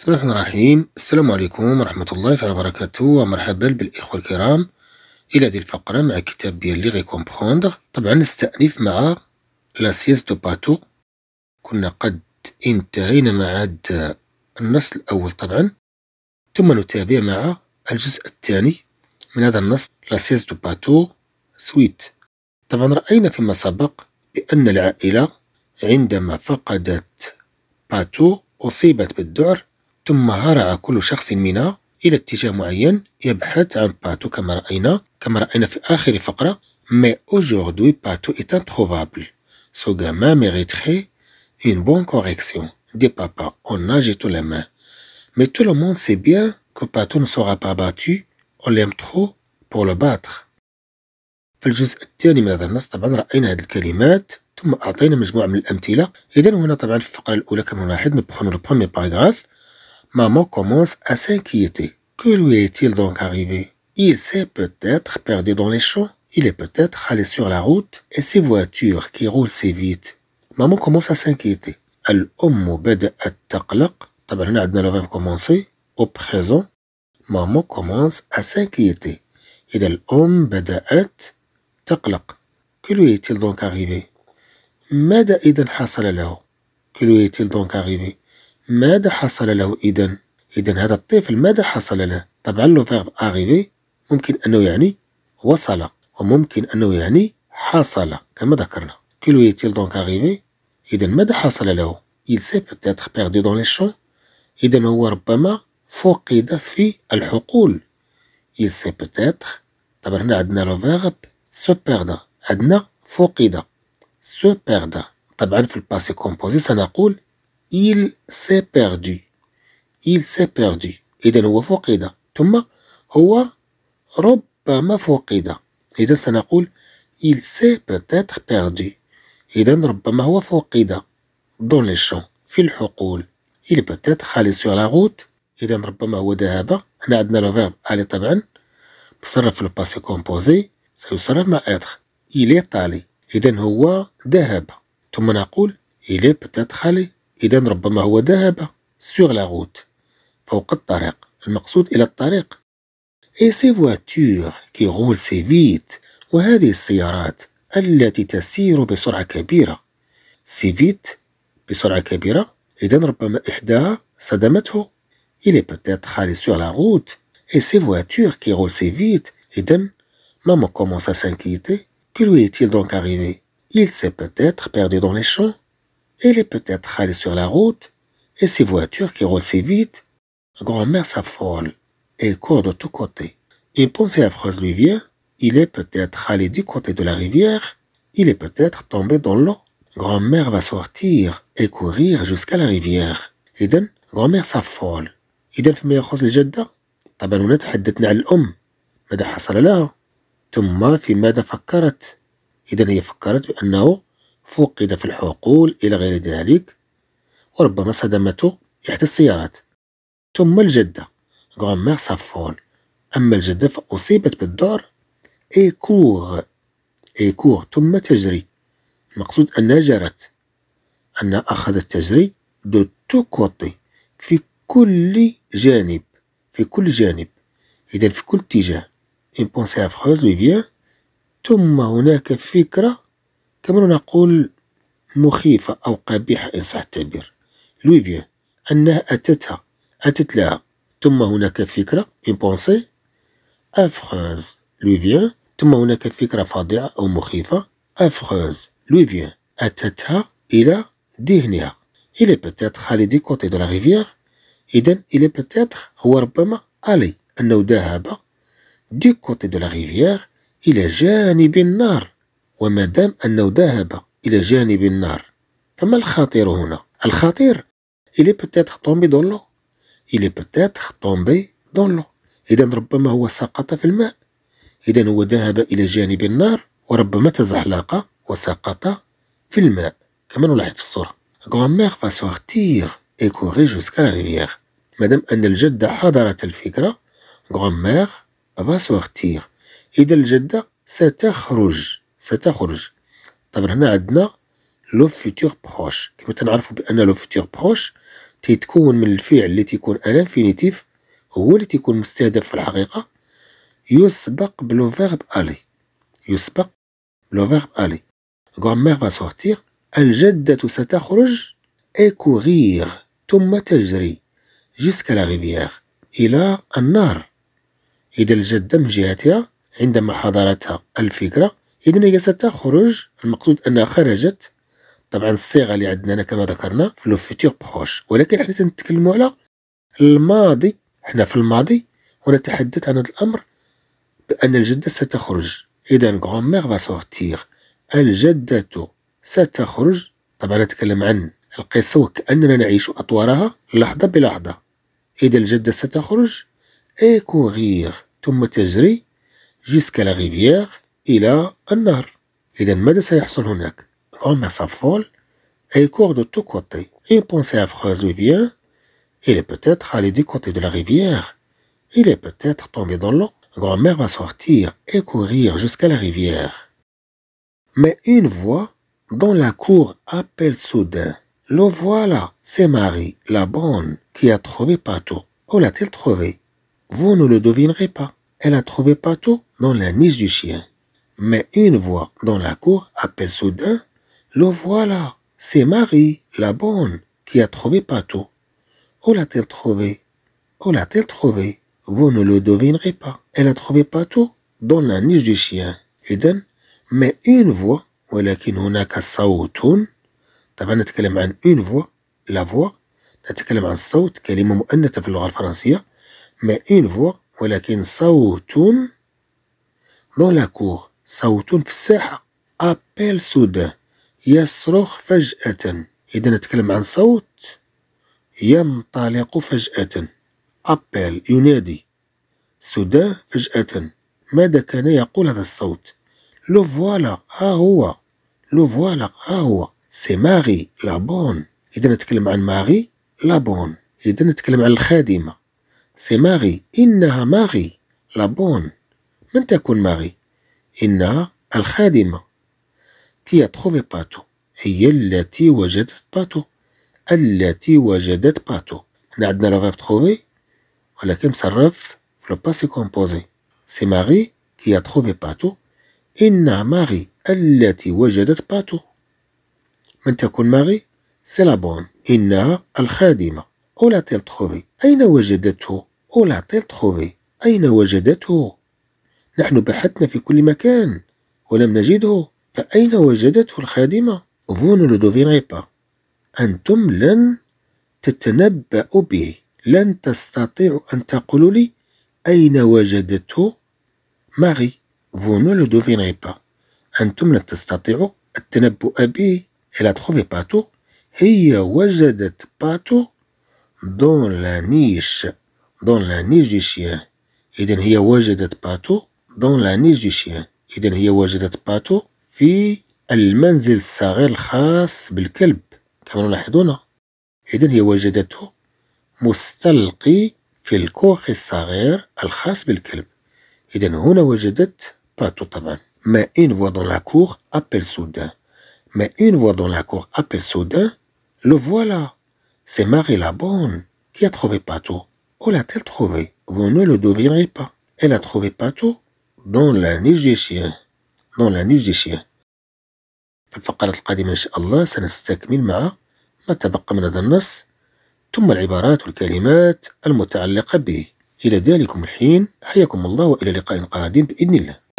بسم الله الرحمن الرحيم السلام عليكم ورحمة الله تعالى وبركاته ومرحبا بالإخوة الكرام إلى هذه الفقرة مع كتاب ديال لي كومبخوندغ طبعا نستأنف مع لا سياس دو باتو كنا قد انتهينا مع هاد النص الأول طبعا ثم نتابع مع الجزء الثاني من هذا النص لا سياس دو باتو سويت طبعا رأينا فيما سبق بأن العائلة عندما فقدت باتو أصيبت بالذعر ثم هرع كل شخص منا إلى اتجاه معين يبحث عن باتو كما رأينا كما رأينا في آخر فقرة ما aujourd'hui, باتو est introuvable. Ce gamin mériterait une bonne correction, dit papa en agitant les mains. Mais tout le monde sait bien que Pato ne sera pas battu. On l'aime trop pour le battre. في الجزء الثاني من هذا النص طبعا رأينا هذه الكلمات ثم أعطينا مجموعة من الأمثلة إذا هنا طبعا في الفقرة الأولى كما نلاحظ نبخونو لو بومي باراغراف Maman commence à s'inquiéter. Que lui est-il donc arrivé Il s'est peut-être perdu dans les champs, il est peut-être allé sur la route, et ces voitures qui roulent si vite. Maman commence à s'inquiéter. Al الأم بدأت تقلق طبعا هنا عندنا le فيرب كومونسي au présent maman commence à s'inquiéter إذا الأم at taqlaq. que lui est-il donc arrivé ماذا idan حصل que lui est-il donc arrivé ماذا حصل له إذن؟ إذن هذا الطفل ماذا حصل له؟ طبعا لو فيرب أغيفي ممكن أنه يعني وصل وممكن أنه يعني حصل كما ذكرنا Que يتيل دونك il إذن ماذا حصل له il s'est peut-être perdu dans les champs إذن هو ربما فقد في الحقول il s'est peut-être طبعا هنا عندنا لو فيرب se perdre عندنا فقد se perdre طبعا في الباسي كومبوزي سنقول il s'est perdu il s'est perdu إذا هو فقد ثم هو ربما فقد إذا سنقول il s'est peut-être perdu إذا ربما هو فقد dans les champs في الحقول il peut être allé sur la route إذا ربما هو ذهب هنا عندنا لو فيرب aller طبعا تصرف في الباسي كومبوزي سيصرف مع être il est allé إذا هو ذهب ثم نقول il est peut-être allé إذا ربما هو ذهب سوغ لا روت فوق الطريق المقصود إلى الطريق إي سي فواتور كي غول سي فيت وهذه السيارات التي تسير بسرعة كبيرة سي فيت بسرعة كبيرة إذا ربما إحداها صدمته إلى بوتيت خالي سوغ لا روت إي سي فواتور كي غول سي فيت إذا ماما كومونس أ سانكيتي كي لو إيتيل دونك أغيفي إيل سي بوتيت بيردي دون لي شون Il est peut-être allé sur la route, et ses voitures qui roulent si vite, grand-mère s'affole et court de tous côtés. Une pensée affreuse lui vient, il est peut-être allé du côté de la rivière, il est peut-être tombé dans l'eau. Grand-mère va sortir et courir jusqu'à la rivière. donc, grand-mère s'affole. إذا فيما يخص le طبعا هنا تحدثنا عن la ماذا حصل لها ثم في فكرت إذا هي فكرت فقد في الحقول إلى غير ذلك وربما صدمته إحدى السيارات ثم الجدة غرامير صفون أما الجدة فأصيبت بالدور إيكور إيكور ثم تجري المقصود أنها جرت أنها أخذت تجري دو تو كوتي في كل جانب في كل جانب إذا في كل اتجاه إن بونسي أفخوز ثم هناك فكرة كما نقول مخيفة أو قبيحة إن صح التعبير لوي فيان أنها أتتها أتت لها ثم هناك فكرة إن بونسي أفخاز لوي فيان ثم هناك فكرة فظيعة أو مخيفة أفخاز لوي فيان أتتها إلى ذهنها إلي بتات خالي دي كوتي دو لا ريفيير إذن إلي بتات هو ربما ألي أنه ذهب دي كوتي دو لا ريفيير إلى جانب النار وما دام أنه ذهب إلى جانب النار فما الخطير هنا الخطير il est peut-être tombé dans l'eau il est peut-être tombé dans l'eau إذا ربما هو سقط في الماء إذا هو ذهب إلى جانب النار وربما تزحلق وسقط في الماء كما نلاحظ في الصورة grand-mère va sortir et courir jusqu'à la rivière مادام أن الجدة حضرت الفكرة grand-mère va sortir إذا الجدة ستخرج ستخرج طبعا هنا عندنا لو فيتور بروش كما تنعرفوا بان لو فيتور بروش تيتكون من الفعل اللي تيكون انفينيتيف هو اللي تيكون مستهدف في الحقيقه يسبق بلو فيرب الي يسبق لو فيرب الي غرامير فا سورتير الجدة ستخرج écourir ثم تجري جيسكا لا ريفيير إلى النار إذا الجدة من جهتها عندما حضرتها الفكرة إذن هي ستخرج المقصود أنها خرجت طبعا الصيغة اللي عندنا كما ذكرنا في لو فيتيغ بروش ولكن حنا تنتكلمو على الماضي حنا في الماضي ونتحدث عن هذا الأمر بأن الجدة ستخرج إذا غرانمير فا سوغتيغ الجدة ستخرج طبعا نتكلم عن القصة وكأننا نعيش أطوارها لحظة بلحظة إذا الجدة ستخرج إيكوغيغ ثم تجري جيسكا لا غيفيغ Il a un un Il est un médecin à mère folle et court de tous côtés. Une pensée affreuse lui vient. Il est peut-être allé du côté de la rivière. Il est peut-être tombé dans l'eau. Grand-mère va sortir et courir jusqu'à la rivière. Mais une voix dans la cour appelle soudain. Le voilà, c'est Marie, la bonne, qui a trouvé Pato. Où l'a-t-elle trouvé Vous ne le devinerez pas. Elle a trouvé Pato dans la niche du chien. Mais une voix dans la cour appelle soudain Le voilà, c'est Marie, la bonne, qui a trouvé Pato. Où oh, l'a-t-elle trouvé Où oh, l'a-t-elle trouvé Vous ne le devinerez pas. Elle a trouvé Pato dans la niche du chien. Eden. Mais une voix ولكن هناك صوت طبعا نتكلم عن une voix la voix. نتكلم عن صوت كلمة مؤنثة في اللغة الفرنسية Mais une voix ولكن صوت dans لا كور صوت في الساحة أبيل سودا يصرخ فجأة إذا نتكلم عن صوت ينطلق فجأة أبيل ينادي سودا فجأة ماذا كان يقول هذا الصوت لو فوالا ها هو لو فوالا ها هو سي ماغي لابون إذا نتكلم عن ماغي لابون إذا نتكلم عن الخادمة سي ماغي إنها ماغي لابون من تكون ماغي إنها الخادمة كي a باتو هي التي وجدت باتو التي وجدت باتو هنا عندنا لو فيرب تروفي ولكن مصرف في لو باسي كومبوزي سي ماري كي ا باتو إن ماري التي وجدت باتو من تكون ماري سي لابون إنها الخادمة أو لا تيل تروفي أين وجدته أو لا تيل تروفي أين وجدته نحن بحثنا في كل مكان ولم نجده فأين وجدته الخادمة؟ Vous لودوفين ريبا أنتم لن تتنبأوا به لن تستطيعوا أن تقولوا لي أين وجدته ماري Vous لودوفين ريبا أنتم لن تستطيعوا التنبؤ به إلى تخوفي باتو هي وجدت باتو دون لا نيش دون لا نيش دي شيان إذن هي وجدت باتو دون لانيش دو شيان إذا هي وجدت باتو في المنزل الصغير الخاص بالكلب كما نلاحظون إذا هي وجدته مستلقي في الكوخ الصغير الخاص بالكلب إذا هنا وجدت باتو طبعا ما إن فوا دون لا كور أبل سودان ما إن فوا دون لا كور أبل سودان لو فوالا سي ماري لا بون كي a باتو او لا la l'a-t-elle trouvé Vous ne le devinerez Elle a trouvé Pato دون لانيجيشيان دون لانيجيشيان في الفقرات القادمة إن شاء الله سنستكمل مع ما تبقى من هذا النص ثم العبارات والكلمات المتعلقة به إلى ذلكم الحين حياكم الله وإلى لقاء قادم بإذن الله